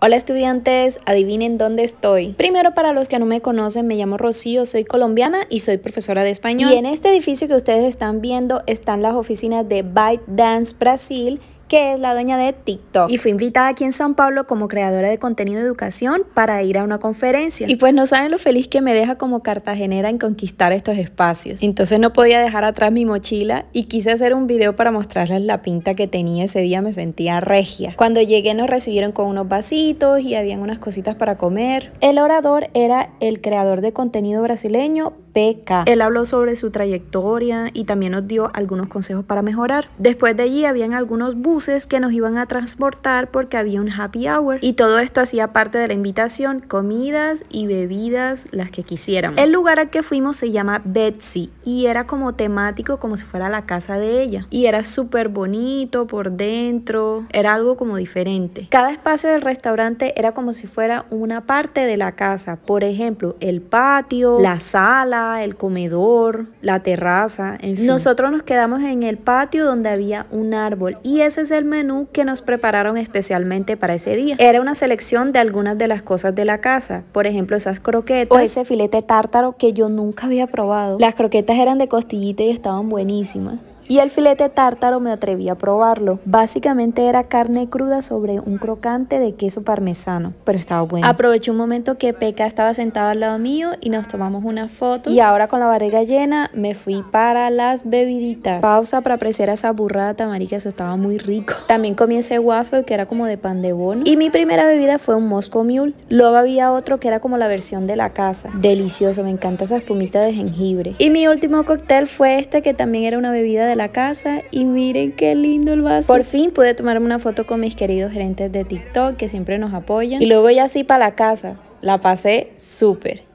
Hola estudiantes, adivinen dónde estoy. Primero para los que no me conocen, me llamo Rocío, soy colombiana y soy profesora de español. Y en este edificio que ustedes están viendo están las oficinas de ByteDance Brasil que es la dueña de TikTok. Y fui invitada aquí en San Pablo como creadora de contenido de educación para ir a una conferencia. Y pues no saben lo feliz que me deja como cartagenera en conquistar estos espacios. Entonces no podía dejar atrás mi mochila y quise hacer un video para mostrarles la pinta que tenía ese día, me sentía regia. Cuando llegué nos recibieron con unos vasitos y habían unas cositas para comer. El orador era el creador de contenido brasileño PK. Él habló sobre su trayectoria y también nos dio algunos consejos para mejorar. Después de allí habían algunos bus que nos iban a transportar porque había un happy hour y todo esto hacía parte de la invitación, comidas y bebidas, las que quisiéramos. El lugar al que fuimos se llama Betsy y era como temático como si fuera la casa de ella y era súper bonito por dentro, era algo como diferente. Cada espacio del restaurante era como si fuera una parte de la casa, por ejemplo, el patio, la sala, el comedor, la terraza, en fin. Nosotros nos quedamos en el patio donde había un árbol y ese el menú que nos prepararon especialmente para ese día. Era una selección de algunas de las cosas de la casa, por ejemplo esas croquetas o ese filete tártaro que yo nunca había probado. Las croquetas eran de costillita y estaban buenísimas y el filete tártaro me atreví a probarlo. Básicamente era carne cruda sobre un crocante de queso parmesano, pero estaba bueno. Aproveché un momento que Peca estaba sentado al lado mío y nos tomamos unas fotos Y ahora con la barriga llena me fui para las bebiditas. Pausa para apreciar esa burrada amarilla eso estaba muy rico. También comí ese waffle que era como de pan de bono. Y mi primera bebida fue un Moscow Mule. Luego había otro que era como la versión de la casa. Delicioso, me encanta esa espumita de jengibre. Y mi último cóctel fue este que también era una bebida de la casa y miren qué lindo el vaso. Por fin pude tomarme una foto con mis queridos gerentes de TikTok que siempre nos apoyan. Y luego ya sí para la casa. La pasé súper.